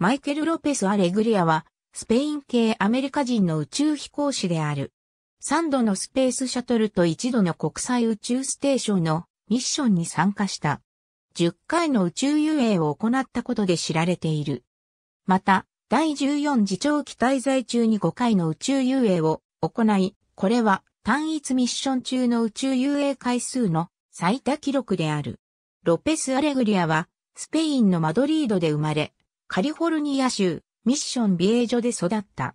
マイケル・ロペス・アレグリアは、スペイン系アメリカ人の宇宙飛行士である。3度のスペースシャトルと1度の国際宇宙ステーションのミッションに参加した。10回の宇宙遊泳を行ったことで知られている。また、第14次長期滞在中に5回の宇宙遊泳を行い、これは単一ミッション中の宇宙遊泳回数の最多記録である。ロペス・アレグリアは、スペインのマドリードで生まれ、カリフォルニア州、ミッションビエージョで育った。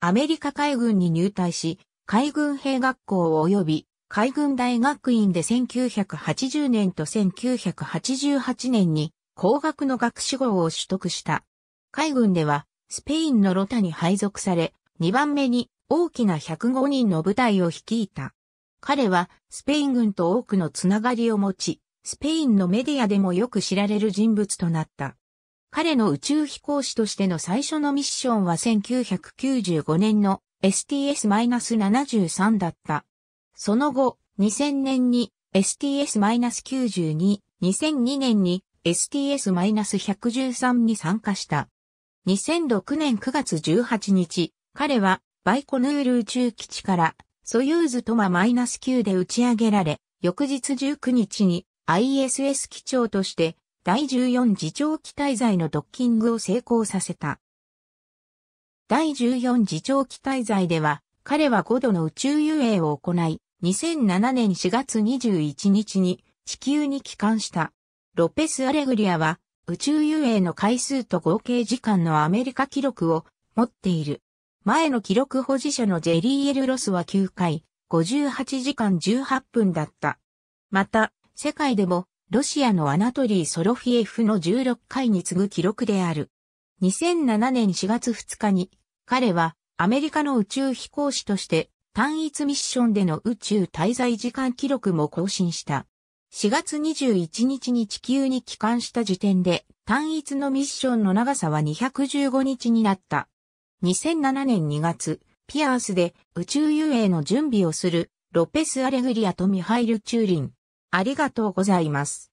アメリカ海軍に入隊し、海軍兵学校及び海軍大学院で1980年と1988年に工学の学士号を取得した。海軍ではスペインのロタに配属され、2番目に大きな105人の部隊を率いた。彼はスペイン軍と多くのつながりを持ち、スペインのメディアでもよく知られる人物となった。彼の宇宙飛行士としての最初のミッションは1995年の STS-73 だった。その後、2000年に STS-92、2002年に STS-113 に参加した。2006年9月18日、彼はバイコヌール宇宙基地からソユーズトマ -9 で打ち上げられ、翌日19日に ISS 基調として第14次長期滞在のドッキングを成功させた。第14次長期滞在では、彼は5度の宇宙遊泳を行い、2007年4月21日に地球に帰還した。ロペス・アレグリアは宇宙遊泳の回数と合計時間のアメリカ記録を持っている。前の記録保持者のジェリー・エル・ロスは9回、58時間18分だった。また、世界でもロシアのアナトリー・ソロフィエフの16回に次ぐ記録である。2007年4月2日に、彼はアメリカの宇宙飛行士として単一ミッションでの宇宙滞在時間記録も更新した。4月21日に地球に帰還した時点で単一のミッションの長さは215日になった。2007年2月、ピアースで宇宙遊泳の準備をするロペス・アレグリアとミハイル・チューリン、ありがとうございます。